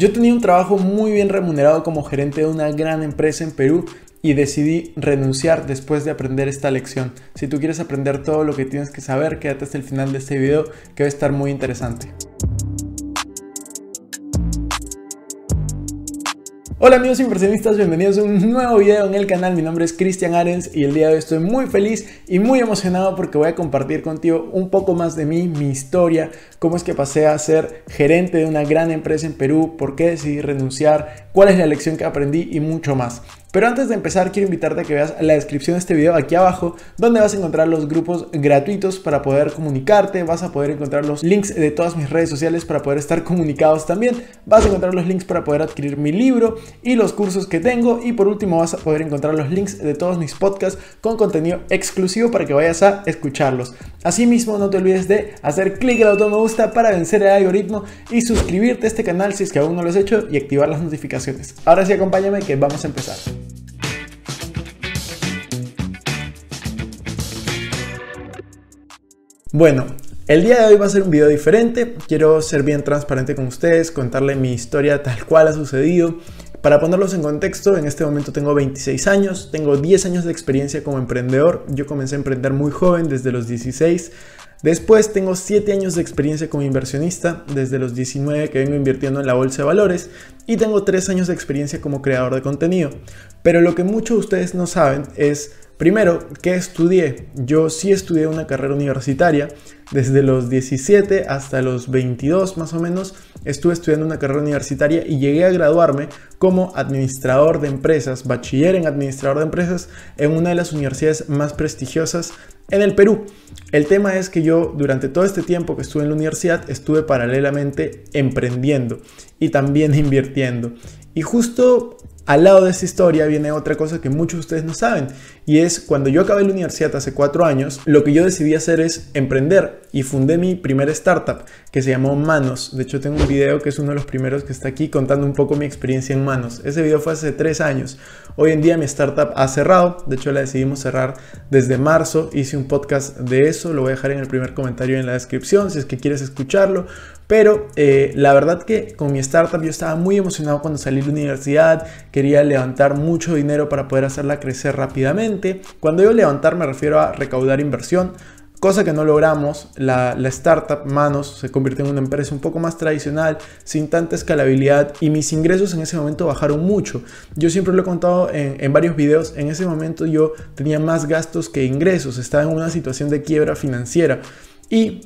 Yo tenía un trabajo muy bien remunerado como gerente de una gran empresa en Perú y decidí renunciar después de aprender esta lección. Si tú quieres aprender todo lo que tienes que saber, quédate hasta el final de este video que va a estar muy interesante. Hola amigos inversionistas, bienvenidos a un nuevo video en el canal. Mi nombre es Cristian Arens y el día de hoy estoy muy feliz y muy emocionado porque voy a compartir contigo un poco más de mí, mi historia, cómo es que pasé a ser gerente de una gran empresa en Perú, por qué decidí renunciar, cuál es la lección que aprendí y mucho más. Pero antes de empezar, quiero invitarte a que veas la descripción de este video aquí abajo, donde vas a encontrar los grupos gratuitos para poder comunicarte, vas a poder encontrar los links de todas mis redes sociales para poder estar comunicados también, vas a encontrar los links para poder adquirir mi libro y los cursos que tengo y por último vas a poder encontrar los links de todos mis podcasts con contenido exclusivo para que vayas a escucharlos. Asimismo, no te olvides de hacer clic el botón me gusta para vencer el algoritmo y suscribirte a este canal si es que aún no lo has hecho y activar las notificaciones. Ahora sí, acompáñame que vamos a empezar. Bueno, el día de hoy va a ser un video diferente. Quiero ser bien transparente con ustedes, contarle mi historia tal cual ha sucedido. Para ponerlos en contexto, en este momento tengo 26 años, tengo 10 años de experiencia como emprendedor. Yo comencé a emprender muy joven, desde los 16. Después tengo 7 años de experiencia como inversionista, desde los 19 que vengo invirtiendo en la bolsa de valores, y tengo 3 años de experiencia como creador de contenido. Pero lo que muchos de ustedes no saben es Primero, ¿qué estudié? Yo sí estudié una carrera universitaria. Desde los 17 hasta los 22 más o menos estuve estudiando una carrera universitaria y llegué a graduarme como administrador de empresas, bachiller en administrador de empresas en una de las universidades más prestigiosas en el Perú. El tema es que yo durante todo este tiempo que estuve en la universidad estuve paralelamente emprendiendo y también invirtiendo. Y justo al lado de esta historia viene otra cosa que muchos de ustedes no saben, y es cuando yo acabé la universidad hace cuatro años, lo que yo decidí hacer es emprender y fundé mi primera startup que se llamó Manos. De hecho, tengo un video que es uno de los primeros que está aquí contando un poco mi experiencia en Manos. Ese video fue hace tres años. Hoy en día mi startup ha cerrado, de hecho la decidimos cerrar desde marzo. Hice un podcast de eso, lo voy a dejar en el primer comentario en la descripción si es que quieres escucharlo. Pero eh, la verdad que con mi startup yo estaba muy emocionado cuando salí de la universidad, quería levantar mucho dinero para poder hacerla crecer rápidamente. Cuando digo levantar me refiero a recaudar inversión, cosa que no logramos. La, startup Manos se convirtió en una empresa un poco más tradicional, sin tanta escalabilidad y mis ingresos en ese momento bajaron mucho. Yo siempre lo he contado en varios videos, en ese momento yo tenía más gastos que ingresos, estaba en una situación de quiebra financiera y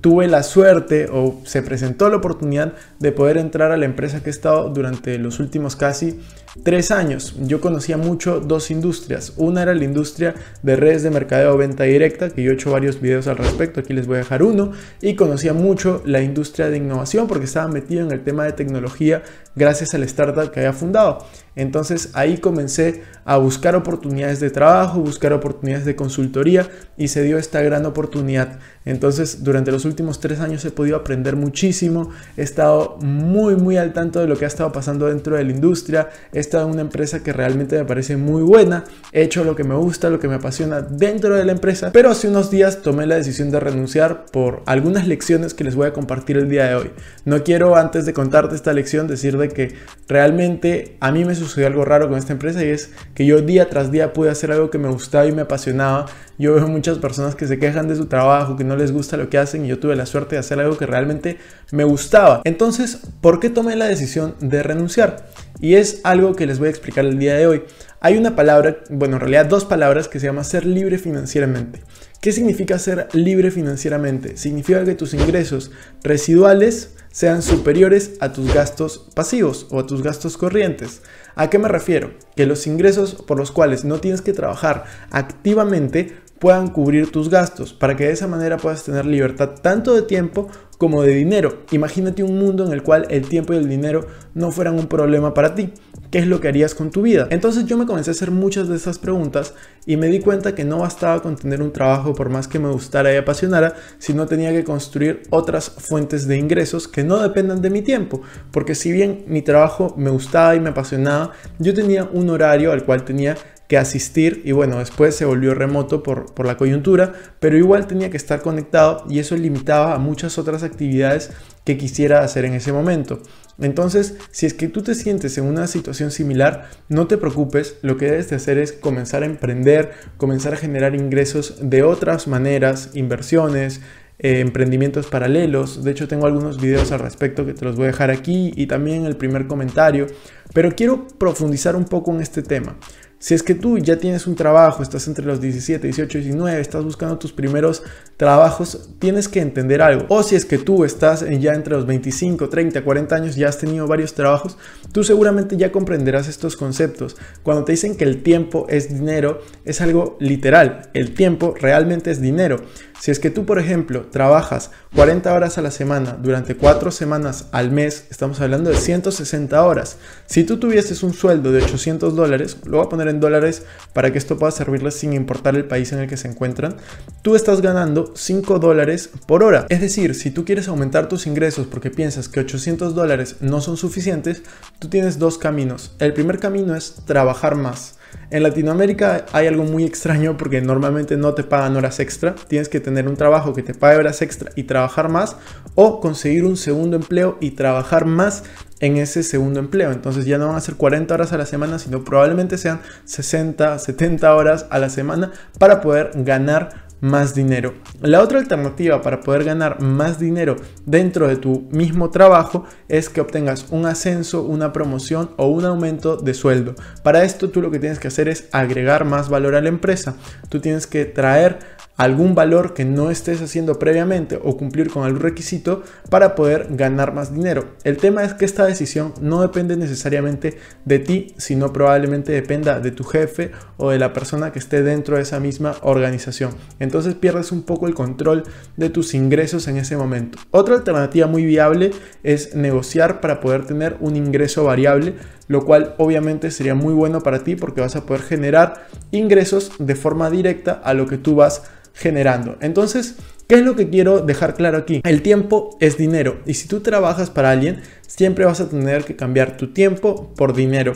tuve la suerte o se presentó la oportunidad de poder entrar a la empresa que he estado durante los últimos casi tres años yo conocía mucho dos industrias. Una era la industria de redes de mercadeo venta directa, que yo he hecho varios videos al respecto, aquí les voy a dejar uno, y conocía mucho la industria de innovación porque estaba metido en el tema de tecnología gracias al startup que había fundado. Entonces ahí comencé a buscar oportunidades de trabajo, buscar oportunidades de consultoría y se dio esta gran oportunidad. Entonces durante los últimos tres años he podido aprender muchísimo, he estado muy muy al tanto de lo que ha estado pasando dentro de la industria, esta es una empresa que realmente me parece muy buena, he hecho lo que me gusta, lo que me apasiona dentro de la empresa, pero hace unos días tomé la decisión de renunciar por algunas lecciones que les voy a compartir el día de hoy. No quiero antes de contarte esta lección decir de que realmente a mí me sucedió algo raro con esta empresa y es que yo día tras día pude hacer algo que me gustaba y me apasionaba. Yo veo muchas personas que se quejan de su trabajo, que no les gusta lo que hacen y yo tuve la suerte de hacer algo que realmente me gustaba. Entonces, ¿por qué tomé la decisión de renunciar? Y es algo que les voy a explicar el día de hoy. Hay una palabra, bueno, en realidad dos palabras que se llama ser libre financieramente. ¿Qué significa ser libre financieramente? Significa que tus ingresos residuales sean superiores a tus gastos pasivos o a tus gastos corrientes. ¿A qué me refiero? Que los ingresos por los cuales no tienes que trabajar activamente puedan cubrir tus gastos, para que de esa manera puedas tener libertad tanto de tiempo como de dinero. Imagínate un mundo en el cual el tiempo y el dinero no fueran un problema para ti. ¿Qué es lo que harías con tu vida? Entonces yo me comencé a hacer muchas de esas preguntas y me di cuenta que no bastaba con tener un trabajo por más que me gustara y apasionara, sino tenía que construir otras fuentes de ingresos que no dependan de mi tiempo. Porque si bien mi trabajo me gustaba y me apasionaba, yo tenía un horario al cual tenía que asistir y bueno, después se volvió remoto por, la coyuntura, pero igual tenía que estar conectado y eso limitaba a muchas otras actividades que quisiera hacer en ese momento. Entonces, si es que tú te sientes en una situación similar, no te preocupes, lo que debes de hacer es comenzar a emprender, comenzar a generar ingresos de otras maneras, inversiones, eh, emprendimientos paralelos. De hecho, tengo algunos videos al respecto que te los voy a dejar aquí y también en el primer comentario. Pero quiero profundizar un poco en este tema. Si es que tú ya tienes un trabajo, estás entre los 17, 18, 19, estás buscando tus primeros trabajos, tienes que entender algo. O si es que tú estás ya entre los 25, 30, 40 años, ya has tenido varios trabajos, tú seguramente ya comprenderás estos conceptos. Cuando te dicen que el tiempo es dinero, es algo literal. El tiempo realmente es dinero. Si es que tú, por ejemplo, trabajas 40 horas a la semana durante 4 semanas al mes, estamos hablando de 160 horas. Si tú tuvieses un sueldo de 800 dólares, lo voy a poner en dólares para que esto pueda servirles sin importar el país en el que se encuentran, tú estás ganando 5 dólares por hora. Es decir, si tú quieres aumentar tus ingresos porque piensas que 800 dólares no son suficientes, tú tienes dos caminos. El primer camino es trabajar más. En Latinoamérica hay algo muy extraño porque normalmente no te pagan horas extra, tienes que tener un trabajo que te pague horas extra y trabajar más o conseguir un segundo empleo y trabajar más en ese segundo empleo. Entonces ya no van a ser 40 horas a la semana, sino probablemente sean 60, 70 horas a la semana para poder ganar más dinero. La otra alternativa para poder ganar más dinero dentro de tu mismo trabajo es que obtengas un ascenso, una promoción o un aumento de sueldo. Para esto tú lo que tienes que hacer es agregar más valor a la empresa. Tú tienes que traer algún valor que no estés haciendo previamente o cumplir con algún requisito para poder ganar más dinero. El tema es que esta decisión no depende necesariamente de ti, sino probablemente dependa de tu jefe o de la persona que esté dentro de esa misma organización. Entonces pierdes un poco el control de tus ingresos en ese momento. Otra alternativa muy viable es negociar para poder tener un ingreso variable lo cual obviamente sería muy bueno para ti porque vas a poder generar ingresos de forma directa a lo que tú vas generando. Entonces, ¿Qué es lo que quiero dejar claro aquí? El tiempo es dinero y si tú trabajas para alguien, siempre vas a tener que cambiar tu tiempo por dinero.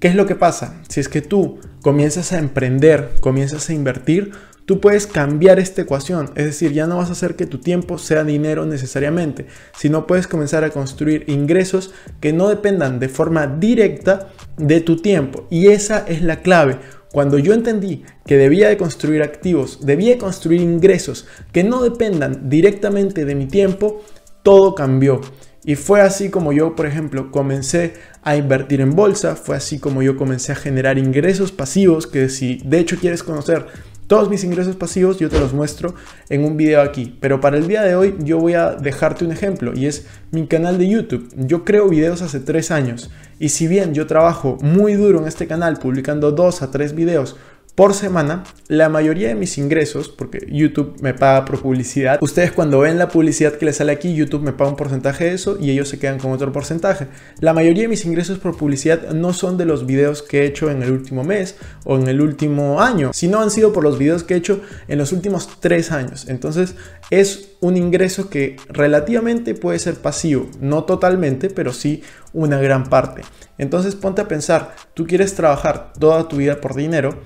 ¿Qué es lo que pasa? Si es que tú comienzas a emprender, comienzas a invertir, tú puedes cambiar esta ecuación, es decir, ya no vas a hacer que tu tiempo sea dinero necesariamente, sino puedes comenzar a construir ingresos que no dependan de forma directa de tu tiempo. Y esa es la clave. Cuando yo entendí que debía de construir activos, debía de construir ingresos que no dependan directamente de mi tiempo, todo cambió. Y fue así como yo, por ejemplo, comencé a invertir en bolsa, fue así como yo comencé a generar ingresos pasivos, que si de hecho quieres conocer todos mis ingresos pasivos yo te los muestro en un video aquí, pero para el día de hoy yo voy a dejarte un ejemplo y es mi canal de YouTube. Yo creo videos hace tres años y si bien yo trabajo muy duro en este canal publicando dos a tres videos por semana, la mayoría de mis ingresos, porque YouTube me paga por publicidad, ustedes cuando ven la publicidad que les sale aquí, YouTube me paga un porcentaje de eso y ellos se quedan con otro porcentaje. La mayoría de mis ingresos por publicidad no son de los videos que he hecho en el último mes o en el último año, sino han sido por los videos que he hecho en los últimos tres años. Entonces es un ingreso que relativamente puede ser pasivo, no totalmente, pero sí una gran parte. Entonces ponte a pensar, tú quieres trabajar toda tu vida por dinero,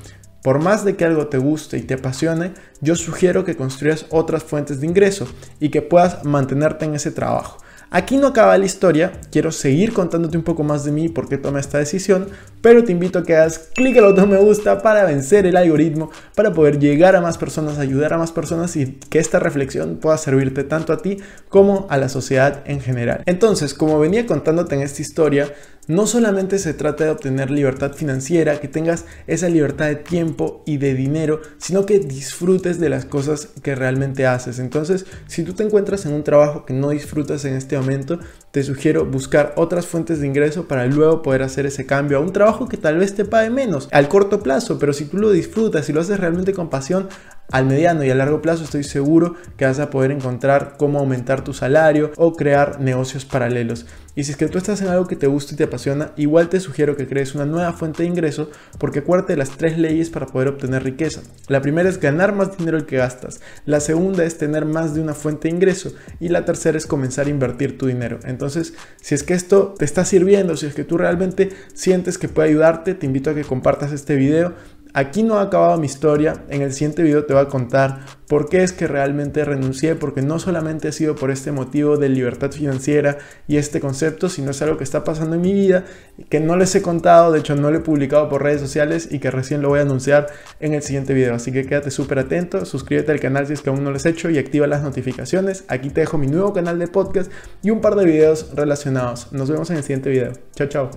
por más de que algo te guste y te apasione, yo sugiero que construyas otras fuentes de ingreso y que puedas mantenerte en ese trabajo. Aquí no acaba la historia, quiero seguir contándote un poco más de mí y por qué tomé esta decisión, pero te invito a que hagas clic al botón me gusta para vencer el algoritmo, para poder llegar a más personas, ayudar a más personas y que esta reflexión pueda servirte tanto a ti como a la sociedad en general. Entonces, como venía contándote en esta historia, no solamente se trata de obtener libertad financiera, que tengas esa libertad de tiempo y de dinero, sino que disfrutes de las cosas que realmente haces. Entonces, si tú te encuentras en un trabajo que no disfrutas en este momento, te sugiero buscar otras fuentes de ingreso para luego poder hacer ese cambio a un trabajo que tal vez te pague menos al corto plazo, pero si tú lo disfrutas y lo haces realmente con pasión, al mediano y a largo plazo estoy seguro que vas a poder encontrar cómo aumentar tu salario o crear negocios paralelos. Y si es que tú estás en algo que te gusta y te apasiona, igual te sugiero que crees una nueva fuente de ingreso porque acuérdate de las tres leyes para poder obtener riqueza. La primera es ganar más dinero el que gastas, la segunda es tener más de una fuente de ingreso y la tercera es comenzar a invertir tu dinero. Entonces, si es que esto te está sirviendo, si es que tú realmente sientes que puede ayudarte, te invito a que compartas este video Aquí no ha acabado mi historia, en el siguiente video te voy a contar por qué es que realmente renuncié, porque no solamente ha sido por este motivo de libertad financiera y este concepto, sino es algo que está pasando en mi vida, que no les he contado, de hecho no lo he publicado por redes sociales y que recién lo voy a anunciar en el siguiente video. Así que quédate súper atento, suscríbete al canal si es que aún no lo has hecho y activa las notificaciones. Aquí te dejo mi nuevo canal de podcast y un par de videos relacionados. Nos vemos en el siguiente video. Chao, chao.